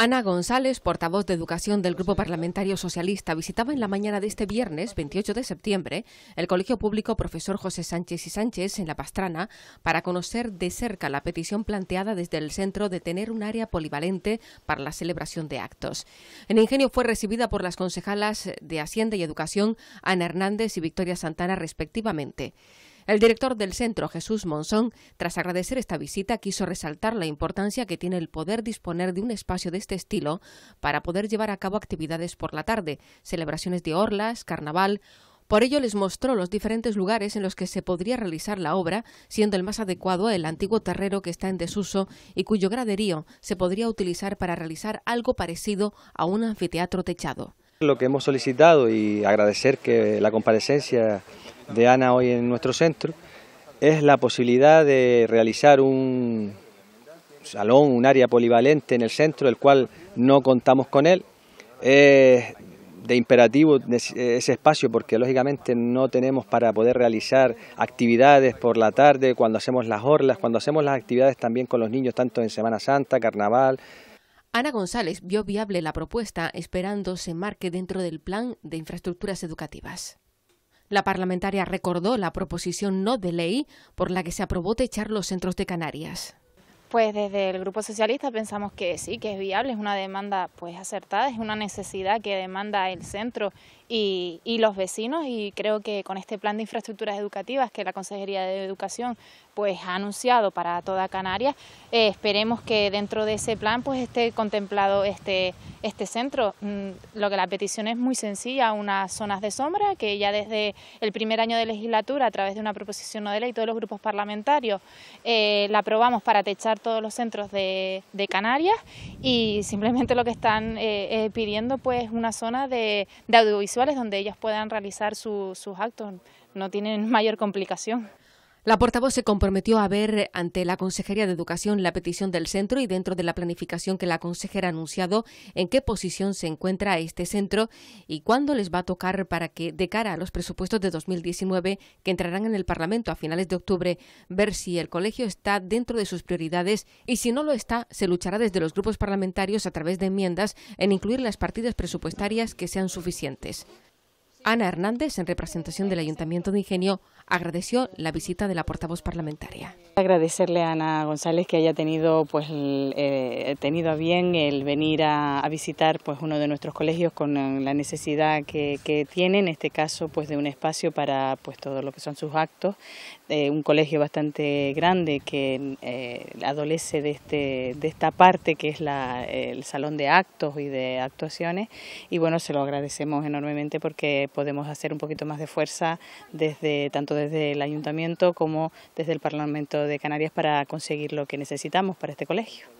Ana González, portavoz de Educación del Grupo Parlamentario Socialista, visitaba en la mañana de este viernes, 28 de septiembre, el Colegio Público Profesor José Sánchez y Sánchez en La Pastrana para conocer de cerca la petición planteada desde el centro de tener un área polivalente para la celebración de actos. En Ingenio fue recibida por las concejalas de Hacienda y Educación, Ana Hernández y Victoria Santana, respectivamente. El director del centro, Jesús Monzón, tras agradecer esta visita, quiso resaltar la importancia que tiene el poder disponer de un espacio de este estilo para poder llevar a cabo actividades por la tarde, celebraciones de orlas, carnaval por ello les mostró los diferentes lugares en los que se podría realizar la obra, siendo el más adecuado el antiguo terrero que está en desuso y cuyo graderío se podría utilizar para realizar algo parecido a un anfiteatro techado. Lo que hemos solicitado y agradecer que la comparecencia de ANA hoy en nuestro centro es la posibilidad de realizar un salón, un área polivalente en el centro, el cual no contamos con él. Es de imperativo ese espacio porque lógicamente no tenemos para poder realizar actividades por la tarde, cuando hacemos las orlas, cuando hacemos las actividades también con los niños, tanto en Semana Santa, Carnaval, Ana González vio viable la propuesta esperando se marque dentro del plan de infraestructuras educativas. La parlamentaria recordó la proposición no de ley por la que se aprobó techar los centros de Canarias. Pues desde el Grupo Socialista pensamos que sí, que es viable, es una demanda pues acertada, es una necesidad que demanda el centro y, y los vecinos y creo que con este plan de infraestructuras educativas que la Consejería de Educación pues ha anunciado para toda Canarias. Eh, esperemos que dentro de ese plan pues esté contemplado este, este centro. Mm, lo que la petición es muy sencilla, unas zonas de sombra que ya desde el primer año de legislatura a través de una proposición no de ley todos los grupos parlamentarios eh, la aprobamos para techar todos los centros de, Canarias y simplemente lo que están eh, pidiendo pues una zona de, de, audiovisuales donde ellas puedan realizar sus actos. No tienen mayor complicación. La portavoz se comprometió a ver ante la Consejería de Educación la petición del centro y dentro de la planificación que la consejera ha anunciado en qué posición se encuentra este centro y cuándo les va a tocar para que, de cara a los presupuestos de 2019 que entrarán en el Parlamento a finales de octubre, ver si el colegio está dentro de sus prioridades y si no lo está, se luchará desde los grupos parlamentarios a través de enmiendas en incluir las partidas presupuestarias que sean suficientes. Ana Hernández, en representación del Ayuntamiento de Ingenio, agradeció la visita de la portavoz parlamentaria. Agradecerle a Ana González que haya tenido, pues, eh, tenido bien el venir a, visitar pues, uno de nuestros colegios con eh, la necesidad que, tiene, en este caso, pues, de un espacio para pues, todo lo que son sus actos. Eh, un colegio bastante grande que adolece de, este, de esta parte que es la, el salón de actos y de actuaciones. Y bueno, se lo agradecemos enormemente porque podemos hacer un poquito más de fuerza desde tanto desde el ayuntamiento como desde el Parlamento de Canarias para conseguir lo que necesitamos para este colegio.